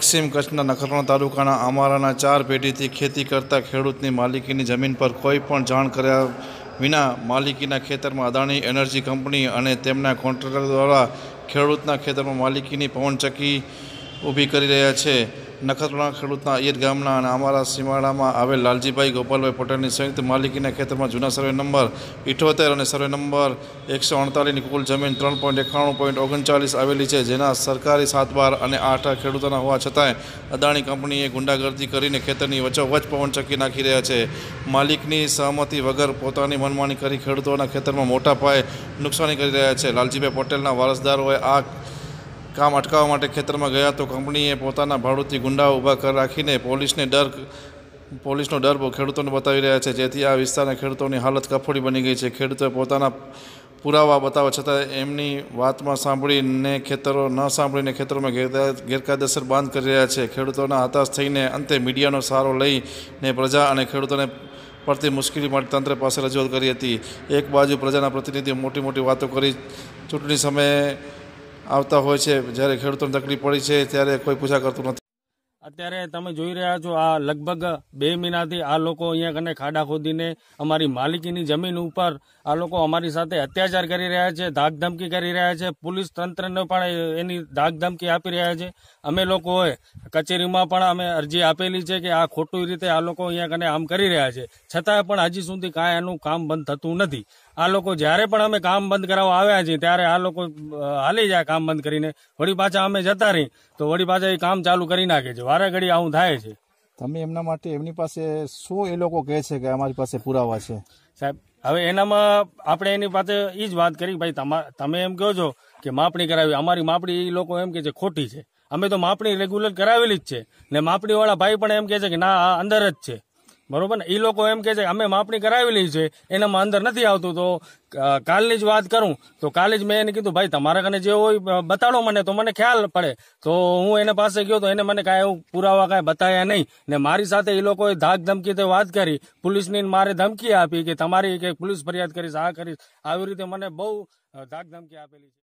પશ્ચિમ કચ્છના નખત્રાણા તાલુકાના અમારાના ચાર પેઢીથી ખેતી કરતા ખેડૂતની માલિકીની જમીન પર કોઈ પણ જાણ કર્યા વિના માલિકીના ખેતરમાં અદાણી એનર્જી કંપની અને તેમના કોન્ટ્રાક્ટર દ્વારા ખેડૂતના ખેતરમાં માલિકીની પવનચક્કી ઊભી કરી રહ્યા છે નખત્રાણા ખેડૂતના અયર ગામના અને અમારા સીમાડામાં આવેલ લાલજીભાઈ ગોપાલભાઈ પટેલની સંયુક્ત માલિકીના ખેતરમાં જૂના સર્વે નંબર ઇઠોતેર અને સર્વે નંબર એકસો અડતાલીસની કુલ જમીન ત્રણ પોઈન્ટ એકાણું પોઈન્ટ ઓગણચાલીસ આવેલી છે જેના સરકારી સાત બાર અને આઠ ખેડૂતોના હોવા છતાંય અદાણી કંપનીએ ગુંડાગર્દી કરીને ખેતરની પવન પવનચક્કી નાખી રહ્યા છે માલિકની સહમતિ વગર પોતાની મનમાની કરી ખેડૂતોના ખેતરમાં મોટા પાયે નુકસાની કરી રહ્યા છે લાલજીભાઈ પટેલના વારસદારોએ આ કામ અટકાવવા માટે ખેતરમાં ગયા તો કંપનીએ પોતાના ભાડૂતી ગુંડાઓ ઊભા રાખીને પોલીસને ડર પોલીસનો ડર ખેડૂતોને બતાવી રહ્યા છે જેથી આ વિસ્તારના ખેડૂતોની હાલત કફોડી બની ગઈ છે ખેડૂતોએ પોતાના પુરાવા બતાવવા છતાં એમની વાતમાં સાંભળીને ખેતરો ન સાંભળીને ખેતરોમાં ગેરકાયદેસર બાંધ કરી રહ્યા છે ખેડૂતોના હતાશ થઈને અંતે મીડિયાનો સહારો લઈને પ્રજા અને ખેડૂતોને પડતી મુશ્કેલી માટે તંત્ર પાસે રજૂઆત કરી હતી એક બાજુ પ્રજાના પ્રતિનિધિઓ મોટી મોટી વાતો કરી ચૂંટણી સમયે આવતા હોય છે જ્યારે ખેડૂતો તકલીફ પડી છે ત્યારે કોઈ પૂછા કરતું નથી અત્યારે તમે જોઈ રહ્યા છો આ લગભગ બે મહિનાથી આ લોકો અહીંયા કને ખાડા ખોદીને અમારી માલિકીની જમીન ઉપર આ લોકો અમારી સાથે અત્યાચાર કરી રહ્યા છે ધાકધમકી કરી રહ્યા છે પોલીસ તંત્રને પણ એની ધાકધમકી આપી રહ્યા છે અમે લોકોએ કચેરીમાં પણ અમે અરજી આપેલી છે કે આ ખોટું રીતે આ લોકો અહીંયા કને આમ કરી રહ્યા છે છતાં પણ હજી સુધી કાંઈ આનું કામ બંધ થતું નથી આ લોકો જ્યારે પણ અમે કામ બંધ કરાવવા આવ્યા છીએ ત્યારે આ લોકો હાલી જાય કામ બંધ કરીને વળી પાછા અમે જતા રહી તો વળી પાછા એ કામ ચાલુ કરી નાખે છે વારે ઘડી આવું થાય છે તમે એમના માટે એમની પાસે શું એ લોકો કહે છે કે અમારી પાસે પુરાવા છે સાહેબ હવે એનામાં આપણે એની પાસે એ જ વાત કરી ભાઈ તમે એમ કહો છો કે માપણી કરાવી અમારી માપણી એ લોકો એમ કે છે ખોટી છે અમે તો માપણી રેગ્યુલર કરાવેલી જ છે ને માપણીવાળા ભાઈ પણ એમ કહે છે કે ના આ અંદર જ છે બરોબર ને એ લોકો એમ કે છે અમે માપણી કરાવેલી છે એનામાં અંદર નથી આવતું તો કાલની જ વાત કરું તો કાલે જ મેં એને કીધું ભાઈ તમારા કને જે હોય બતાડો મને તો મને ખ્યાલ પડે તો હું એને પાસે ગયો તો એને મને કાંઈ એવું પુરાવા કાંઈ બતાવ્યા નહીં ને મારી સાથે એ લોકોએ ધાક ધમકી તે વાત કરી પોલીસની મારે ધમકી આપી કે તમારી કંઈક પોલીસ ફરિયાદ કરીશ આ કરીશ આવી રીતે મને બહુ ધાક ધમકી આપેલી છે